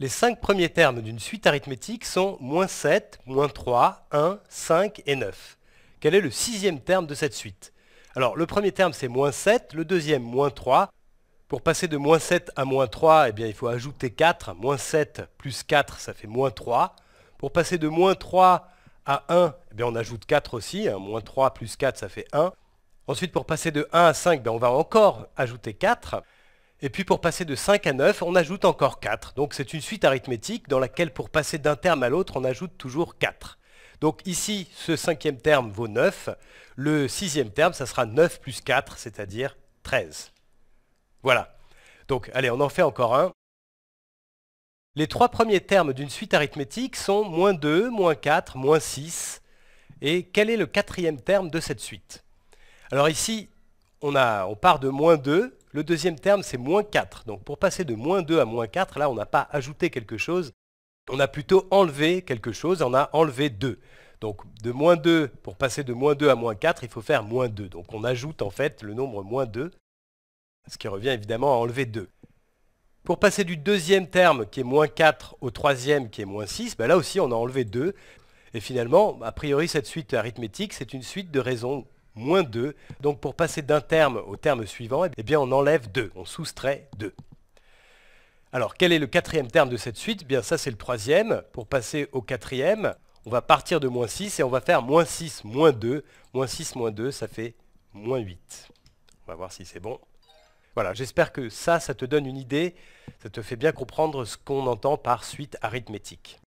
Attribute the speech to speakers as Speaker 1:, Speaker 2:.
Speaker 1: Les cinq premiers termes d'une suite arithmétique sont moins 7, moins 3, 1, 5 et 9. Quel est le sixième terme de cette suite Alors le premier terme c'est moins 7, le deuxième moins 3. Pour passer de moins 7 à moins 3, eh bien, il faut ajouter 4. Moins 7 plus 4 ça fait moins 3. Pour passer de moins 3 à 1, eh bien, on ajoute 4 aussi. Hein. Moins 3 plus 4 ça fait 1. Ensuite pour passer de 1 à 5, eh on va encore ajouter 4. Et puis pour passer de 5 à 9, on ajoute encore 4. Donc c'est une suite arithmétique dans laquelle pour passer d'un terme à l'autre, on ajoute toujours 4. Donc ici, ce cinquième terme vaut 9. Le sixième terme, ça sera 9 plus 4, c'est-à-dire 13. Voilà. Donc allez, on en fait encore un. Les trois premiers termes d'une suite arithmétique sont moins 2, moins 4, moins 6. Et quel est le quatrième terme de cette suite Alors ici, on, on part de moins 2, le deuxième terme, c'est moins 4. Donc pour passer de moins 2 à moins 4, là, on n'a pas ajouté quelque chose, on a plutôt enlevé quelque chose, on a enlevé 2. Donc de moins 2, pour passer de moins 2 à moins 4, il faut faire moins 2. Donc on ajoute en fait le nombre moins 2, ce qui revient évidemment à enlever 2. Pour passer du deuxième terme qui est moins 4 au troisième qui est moins 6, ben là aussi on a enlevé 2. Et finalement, a priori cette suite arithmétique, c'est une suite de raisons moins 2. Donc pour passer d'un terme au terme suivant, eh on enlève 2, on soustrait 2. Alors quel est le quatrième terme de cette suite eh Bien ça c'est le troisième. Pour passer au quatrième, on va partir de moins 6 et on va faire moins 6, moins 2. Moins 6, moins 2, ça fait moins 8. On va voir si c'est bon. Voilà, j'espère que ça, ça te donne une idée, ça te fait bien comprendre ce qu'on entend par suite arithmétique.